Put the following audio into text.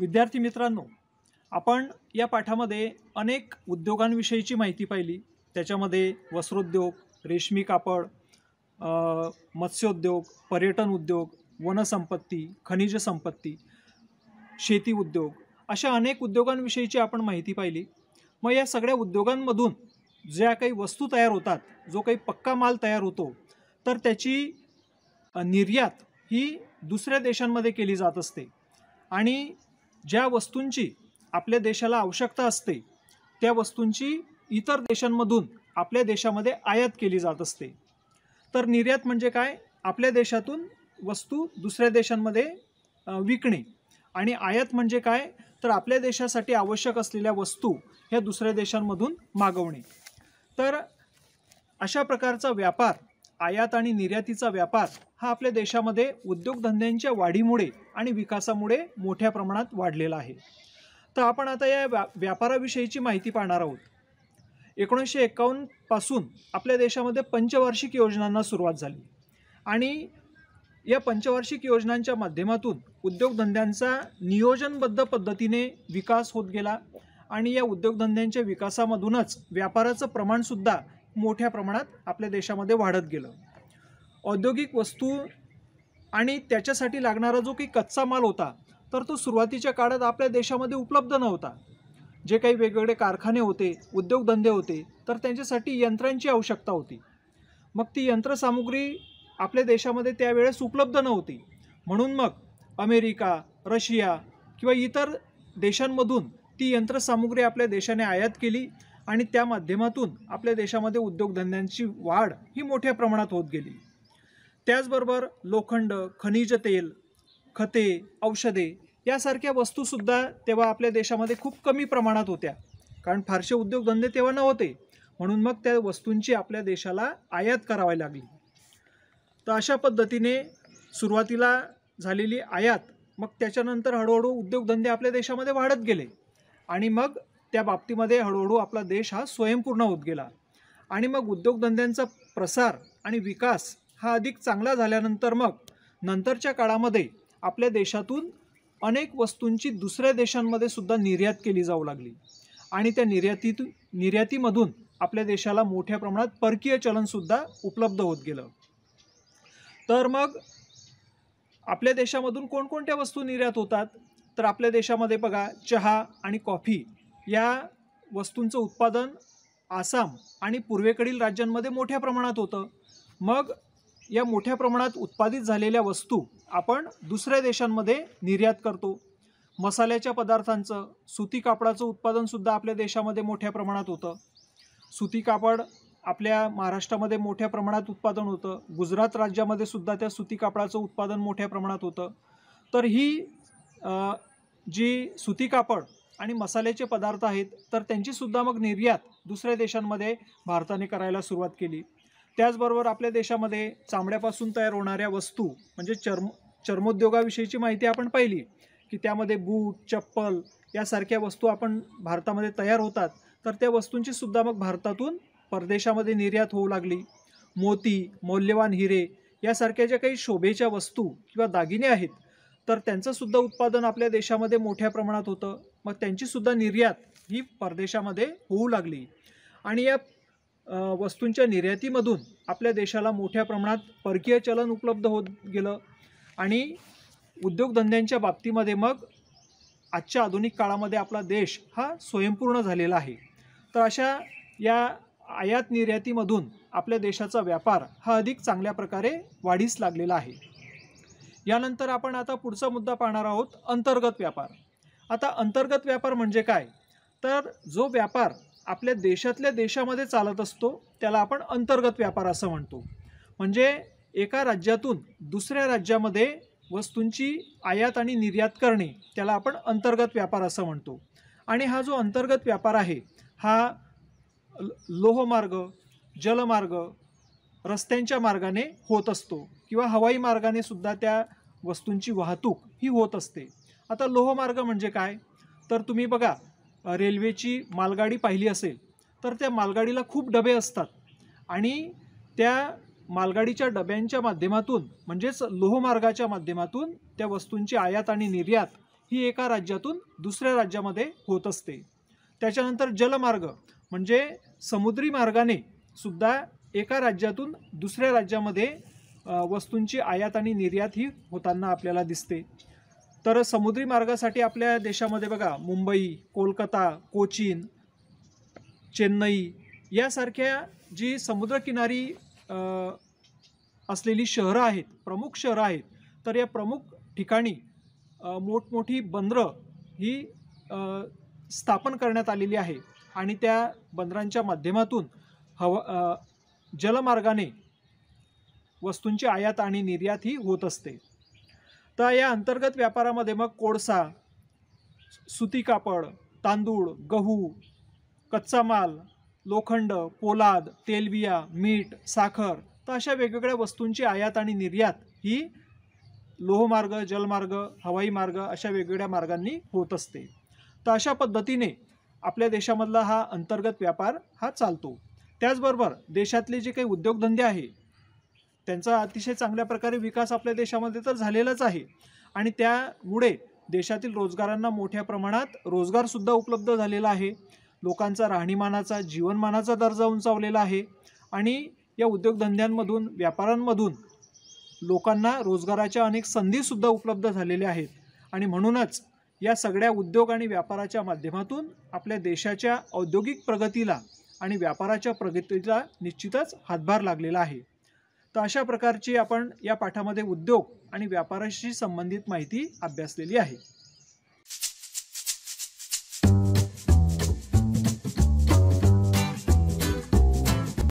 विद्यार्थी मित्रांनो आपण या पाठामध्ये अनेक उद्योगांविषयीची माहिती पाहिली त्याच्यामध्ये वस्त्रोद्योग रेशमी कापड मत्स्योद्योग पर्यटन उद्योग वनसंपत्ती खनिज संपत्ती शेती उद्योग अशा अनेक उद्योगांविषयीची आपण माहिती पाहिली मग या सगळ्या उद्योगांमधून ज्या काही वस्तू तयार होतात जो काही पक्का माल तयार होतो तर त्याची निर्यात ही दुसऱ्या देशांमध्ये केली जात असते आणि ज्या वस्तूंची आपल्या देशाला आवश्यकता असते त्या वस्तूंची इतर देशांमधून आपल्या देशामध्ये आयात केली जात असते तर निर्यात म्हणजे काय आपल्या देशातून वस्तू दुसऱ्या देशांमध्ये विकणे आणि आयात म्हणजे काय तर आपल्या देशासाठी आवश्यक असलेल्या वस्तू ह्या दुसऱ्या देशांमधून मागवणे तर अशा प्रकारचा व्यापार आयात आणि निर्यातीचा व्यापार हा आपल्या देशामध्ये उद्योगधंद्यांच्या वाढीमुळे आणि विकासामुळे मोठ्या प्रमाणात वाढलेला आहे तर आपण आता या व्या व्यापाराविषयीची माहिती पाहणार आहोत एकोणीसशे एकावन्नपासून आपल्या देशामध्ये पंचवार्षिक योजनांना सुरुवात झाली आणि या पंचवार्षिक योजनांच्या माध्यमातून उद्योगधंद्यांचा नियोजनबद्ध पद्धतीने विकास होत गेला आणि या उद्योगधंद्यांच्या विकासामधूनच व्यापाराचं प्रमाणसुद्धा मोठ्या प्रमाणात आपल्या देशामध्ये वाढत गेलं औद्योगिक वस्तू आणि त्याच्यासाठी लागणारा जो काही कच्चा माल होता तर तो सुरुवातीच्या काळात आपल्या देशामध्ये उपलब्ध नव्हता जे काही वेगवेगळे कारखाने होते उद्योगधंदे होते तर त्यांच्यासाठी यंत्रांची आवश्यकता होती मग ती यंत्रसामुग्री आपल्या देशामध्ये त्यावेळेस उपलब्ध नव्हती म्हणून मग अमेरिका रशिया किंवा इतर देशांमधून ती यंत्रसामुग्री आपल्या देशाने आयात केली आणि त्या माध्यमातून आपल्या देशामध्ये उद्योगधंद्यांची वाढ ही मोठ्या प्रमाणात होत गेली त्याचबरोबर लोखंड खनिज तेल खते औषधे यासारख्या वस्तूसुद्धा तेव्हा आपल्या देशामध्ये खूप कमी प्रमाणात होत्या कारण फारसे उद्योगधंदे तेव्हा नव्हते म्हणून मग त्या वस्तूंची आपल्या देशाला आयात करावी लागली तर अशा पद्धतीने सुरुवातीला झालेली आयात मग त्याच्यानंतर हळूहळू उद्योगधंदे आपल्या देशामध्ये वाढत गेले आणि मग त्या बाबतीमध्ये हळूहळू आपला देश हा स्वयंपूर्ण होत गेला आणि मग उद्योगधंद्यांचा प्रसार आणि विकास हा अधिक चांगला झाल्यानंतर मग नंतरच्या काळामध्ये आपल्या देशातून अनेक वस्तूंची दुसऱ्या देशांमध्ये सुद्धा निर्यात केली जाऊ लागली आणि त्या निर्यातीतून निर्यातीमधून आपल्या देशाला मोठ्या प्रमाणात परकीय चलनसुद्धा उपलब्ध होत गेलं तर मग आपल्या देशामधून कोणकोणत्या वस्तू निर्यात होतात तर आपल्या देशामध्ये बघा चहा आणि कॉफी या वस्तूंचं उत्पादन आसाम आणि पूर्वेकडील राज्यांमध्ये मोठ्या प्रमाणात होतं मग या मोठ्या प्रमाणात उत्पादित झालेल्या वस्तू आपण दुसऱ्या देशांमध्ये निर्यात करतो मसाल्याच्या पदार्थांचं सुती कापडाचं उत्पादनसुद्धा आपल्या देशामध्ये मोठ्या प्रमाणात होतं सुती कापड आपल्या महाराष्ट्रामध्ये मोठ्या प्रमाणात उत्पादन होतं गुजरात राज्यामध्ये सुद्धा त्या सुती कापडाचं उत्पादन मोठ्या प्रमाणात होतं तर ही जी सुती कापड आणि मसाल्याचे पदार्थ आहेत तर त्यांचीसुद्धा मग निर्यात दुसऱ्या देशांमध्ये भारताने करायला सुरुवात केली त्याचबरोबर आपल्या देशामध्ये चामड्यापासून तयार होणाऱ्या वस्तू म्हणजे चर्म चर्मोद्योगाविषयीची माहिती आपण पाहिली की त्यामध्ये बूट चप्पल यासारख्या वस्तू आपण भारतामध्ये तयार होतात तर त्या वस्तूंची सुद्धा मग भारतातून परदेशामध्ये निर्यात होऊ लागली मोती मौल्यवान हिरे यासारख्या ज्या काही शोभेच्या वस्तू किंवा दागिने आहेत तर त्यांचंसुद्धा उत्पादन आपल्या देशामध्ये मोठ्या प्रमाणात होतं मग त्यांचीसुद्धा निर्यात ही परदेशामध्ये होऊ लागली आणि या वस्तूंच्या निर्यातीमधून आपल्या देशाला मोठ्या प्रमाणात परकीय चलन उपलब्ध होत गेलं आणि उद्योगधंद्यांच्या बाबतीमध्ये मग आजच्या आधुनिक काळामध्ये आपला देश हा स्वयंपूर्ण झालेला आहे तर अशा या आयात निर्यातीमधून आपल्या देशाचा व्यापार हा अधिक चांगल्या प्रकारे वाढीस लागलेला आहे यानंतर आपण आता पुढचा मुद्दा पाहणार आहोत अंतर्गत व्यापार आता अंतर्गत व्यापार म्हणजे काय तर जो व्यापार आपल्या देशातल्या देशामध्ये चालत असतो त्याला आपण अंतर्गत व्यापार असं म्हणतो म्हणजे एका राज्यातून दुसऱ्या राज्यामध्ये वस्तूंची आयात आणि निर्यात करणे त्याला आपण अंतर्गत व्यापार असं म्हणतो आणि हा जो अंतर्गत व्यापार आहे हा लोहमार्ग जलमार्ग रस्त्यांच्या मार्गाने होत असतो किंवा हवाई मार्गाने सुद्धा त्या वस्तूंची वाहतूक ही होत असते आता लोहमार्ग म्हणजे काय तर तुम्ही बघा रेल्वेची मालगाडी पाहिली असेल तर त्या मालगाडीला खूप डबे असतात आणि त्या मालगाडीच्या डब्यांच्या माध्यमातून म्हणजेच लोहमार्गाच्या माध्यमातून त्या वस्तूंची आयात आणि निर्यात ही एका राज्यातून दुसऱ्या राज्यामध्ये होत असते त्याच्यानंतर जलमार्ग म्हणजे समुद्री मार्गाने सुद्धा एका राज्यातून दुसऱ्या राज्यामध्ये वस्तूंची आयात आणि निर्यात ही होताना आपल्याला दिसते तर समुद्री मार्गासाठी आपल्या देशामध्ये बघा मुंबई कोलकाता कोचीन चेन्नई यासारख्या जी समुद्रकिनारी असलेली शहरं आहेत प्रमुख शहरं आहेत तर या प्रमुख ठिकाणी मोठमोठी बंदरं ही स्थापन करण्यात आलेली आहे आणि त्या बंदरांच्या माध्यमातून हवा जलमार्गाने वस्तूंची आयात आणि निर्यात ही होत असते तर या अंतर्गत व्यापारामध्ये मग कोळसा सुती कापड तांदूळ गहू कच्चा माल लोखंड पोलाद तेलबिया मीठ साखर तर अशा वेगवेगळ्या वस्तूंची आयात आणि निर्यात ही लोहमार्ग जलमार्ग हवाई मार्ग अशा वेगवेगळ्या मार्गांनी होत असते तर अशा पद्धतीने आपल्या देशामधला हा अंतर्गत व्यापार हा चालतो त्याचबरोबर देशातले जे काही उद्योगधंदे आहे त्यांचा अतिशय चांगल्या प्रकारे विकास आपल्या देशामध्ये तर झालेलाच आहे आणि त्यामुळे देशातील रोजगारांना मोठ्या प्रमाणात रोजगारसुद्धा उपलब्ध झालेला आहे लोकांचा राहणीमानाचा जीवनमानाचा दर्जा उंचावलेला आहे आणि या उद्योगधंद्यांमधून व्यापारांमधून लोकांना रोजगाराच्या अनेक संधीसुद्धा उपलब्ध झालेल्या आहेत आणि म्हणूनच या सगळ्या उद्योग आणि व्यापाराच्या माध्यमातून आपल्या देशाच्या औद्योगिक प्रगतीला आणि व्यापाराच्या प्रगतीला निश्चितच हातभार लागलेला आहे तर अशा प्रकारची आपण या पाठामध्ये उद्योग आणि व्यापाराशी संबंधित माहिती अभ्यासलेली आहे